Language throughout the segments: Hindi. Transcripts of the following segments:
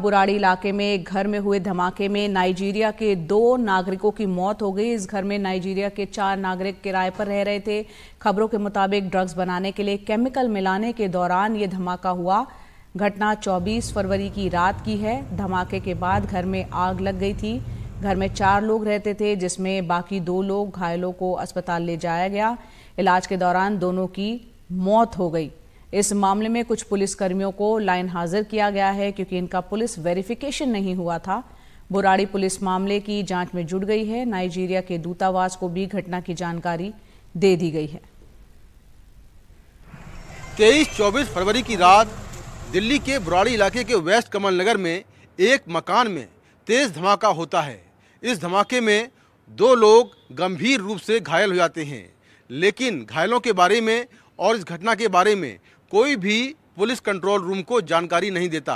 बुराड़ी इलाके में घर में हुए धमाके में नाइजीरिया के दो नागरिकों की मौत हो गई इस घर में नाइजीरिया के चार नागरिक किराए पर रह रहे थे खबरों के मुताबिक ड्रग्स बनाने के लिए केमिकल मिलाने के दौरान ये धमाका हुआ घटना 24 फरवरी की रात की है धमाके के बाद घर में आग लग गई थी घर में चार लोग रहते थे जिसमें बाकी दो लोग घायलों को अस्पताल ले जाया गया इलाज के दौरान दोनों की मौत हो गई इस मामले में कुछ पुलिसकर्मियों को लाइन हाजिर किया गया है क्योंकि इनका पुलिस वेरिफिकेशन नहीं हुआ था बुराड़ी पुलिस मामले की जांच में जुट गई है नाइजीरिया के दूतावास को भी घटना की जानकारी दे दी गई है तेईस चौबीस फरवरी की रात दिल्ली के बुराड़ी इलाके के वेस्ट कमल नगर में एक मकान में तेज धमाका होता है इस धमाके में दो लोग गंभीर रूप से घायल हो जाते हैं लेकिन घायलों के बारे में और इस घटना के बारे में कोई भी पुलिस कंट्रोल रूम को जानकारी नहीं देता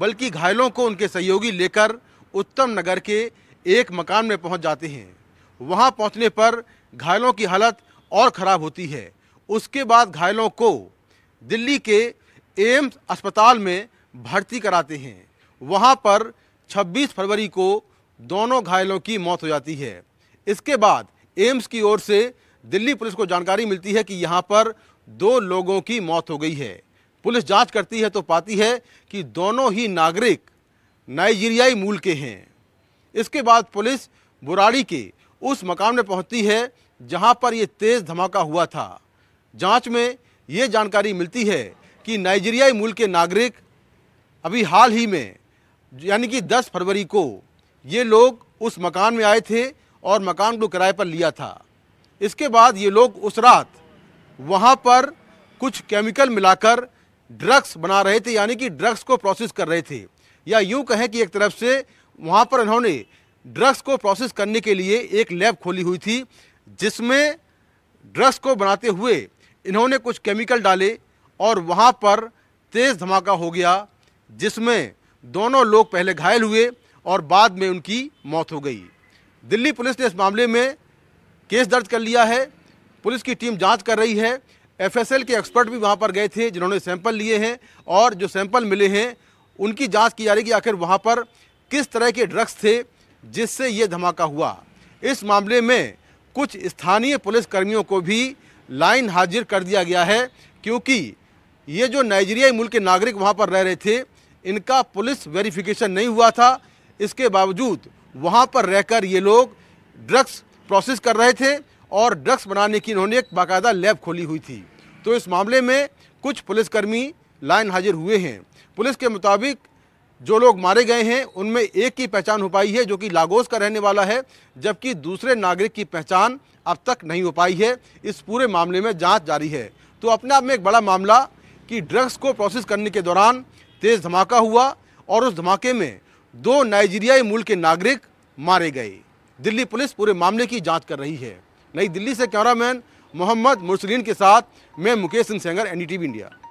बल्कि घायलों को उनके सहयोगी लेकर उत्तम नगर के एक मकान में पहुंच जाते हैं वहां पहुंचने पर घायलों की हालत और ख़राब होती है उसके बाद घायलों को दिल्ली के एम्स अस्पताल में भर्ती कराते हैं वहां पर 26 फरवरी को दोनों घायलों की मौत हो जाती है इसके बाद एम्स की ओर से दिल्ली पुलिस को जानकारी मिलती है कि यहाँ पर दो लोगों की मौत हो गई है पुलिस जांच करती है तो पाती है कि दोनों ही नागरिक नाइजीरियाई मूल के हैं इसके बाद पुलिस बुराड़ी के उस मकान में पहुंचती है जहां पर यह तेज़ धमाका हुआ था जांच में ये जानकारी मिलती है कि नाइजीरियाई मूल के नागरिक अभी हाल ही में यानी कि 10 फरवरी को ये लोग उस मकान में आए थे और मकान को किराए पर लिया था इसके बाद ये लोग उस रात वहाँ पर कुछ केमिकल मिलाकर ड्रग्स बना रहे थे यानी कि ड्रग्स को प्रोसेस कर रहे थे या यूँ कहें कि एक तरफ से वहाँ पर इन्होंने ड्रग्स को प्रोसेस करने के लिए एक लैब खोली हुई थी जिसमें ड्रग्स को बनाते हुए इन्होंने कुछ केमिकल डाले और वहाँ पर तेज़ धमाका हो गया जिसमें दोनों लोग पहले घायल हुए और बाद में उनकी मौत हो गई दिल्ली पुलिस ने इस मामले में केस दर्ज कर लिया है पुलिस की टीम जांच कर रही है एफएसएल के एक्सपर्ट भी वहाँ पर गए थे जिन्होंने सैंपल लिए हैं और जो सैंपल मिले हैं उनकी जांच की जा रही कि आखिर वहाँ पर किस तरह के ड्रग्स थे जिससे ये धमाका हुआ इस मामले में कुछ स्थानीय पुलिसकर्मियों को भी लाइन हाजिर कर दिया गया है क्योंकि ये जो नाइजीरियाई मुल्क के नागरिक वहाँ पर रह रहे थे इनका पुलिस वेरिफिकेशन नहीं हुआ था इसके बावजूद वहाँ पर रहकर ये लोग ड्रग्स प्रोसेस कर रहे थे और ड्रग्स बनाने की इन्होंने एक बाकायदा लैब खोली हुई थी तो इस मामले में कुछ पुलिसकर्मी लाइन हाजिर हुए हैं पुलिस के मुताबिक जो लोग मारे गए हैं उनमें एक की पहचान हो पाई है जो कि लागोस का रहने वाला है जबकि दूसरे नागरिक की पहचान अब तक नहीं हो पाई है इस पूरे मामले में जांच जारी है तो अपने आप में एक बड़ा मामला कि ड्रग्स को प्रोसेस करने के दौरान तेज़ धमाका हुआ और उस धमाके में दो नाइजीरियाई मूल के नागरिक मारे गए दिल्ली पुलिस पूरे मामले की जाँच कर रही है नई दिल्ली से कैमरामैन मोहम्मद मुरसलिन के साथ मैं मुकेश सिंह सेंगर एन इंडिया